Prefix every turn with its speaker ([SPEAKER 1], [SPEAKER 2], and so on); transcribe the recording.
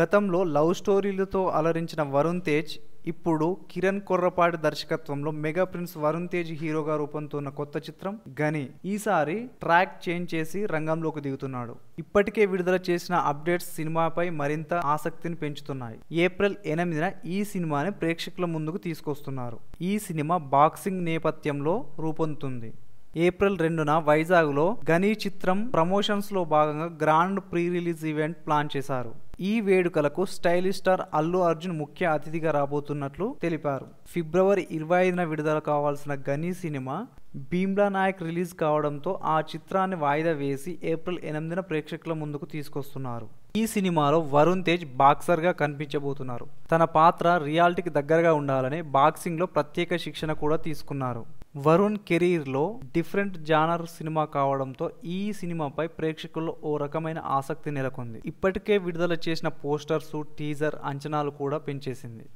[SPEAKER 1] గతంలో లవ్ స్టోరీలతో అలరించిన వరుణ్ తేజ్ ఇప్పుడు కిరణ్ కుర్రపాటి దర్శకత్వంలో మెగా ప్రిన్స్ వరుణ్ తేజ్ హీరోగా రూపొందుతున్న కొత్త చిత్రం గని ఈసారి ట్రాక్ చేంజ్ చేసి రంగంలోకి దిగుతున్నాడు ఇప్పటికే విడుదల చేసిన అప్డేట్స్ సినిమాపై మరింత ఆసక్తిని పెంచుతున్నాయి ఏప్రిల్ ఎనిమిదిన ఈ సినిమాని ప్రేక్షకుల ముందుకు తీసుకొస్తున్నారు ఈ సినిమా బాక్సింగ్ నేపథ్యంలో రూపొందుతుంది ఏప్రిల్ రెండున వైజాగ్లో గనీ చిత్రం ప్రమోషన్స్లో భాగంగా grand pre release event plan చేశారు ఈ వేడుకలకు స్టైలిష్ స్టార్ అల్లు అర్జున్ ముఖ్య అతిథిగా రాబోతున్నట్లు తెలిపారు ఫిబ్రవరి ఇరవై ఐదున విడుదల కావాల్సిన గనీ సినిమా భీమ్లా నాయక్ రిలీజ్ కావడంతో ఆ చిత్రాన్ని వాయిదా వేసి ఏప్రిల్ ఎనిమిదిన ప్రేక్షకుల ముందుకు తీసుకొస్తున్నారు ఈ సినిమాలో వరుణ్ తేజ్ బాక్సర్గా కనిపించబోతున్నారు తన పాత్ర రియాలిటీకి దగ్గరగా ఉండాలని బాక్సింగ్లో ప్రత్యేక శిక్షణ కూడా తీసుకున్నారు వరుణ్ కెరీర్లో డిఫరెంట్ జానర్ సినిమా కావడంతో ఈ సినిమాపై ప్రేక్షకుల్లో ఓ రకమైన ఆసక్తి నెలకొంది ఇప్పటికే విడుదల చేసిన పోస్టర్స్ టీజర్ అంచనాలు కూడా పెంచేసింది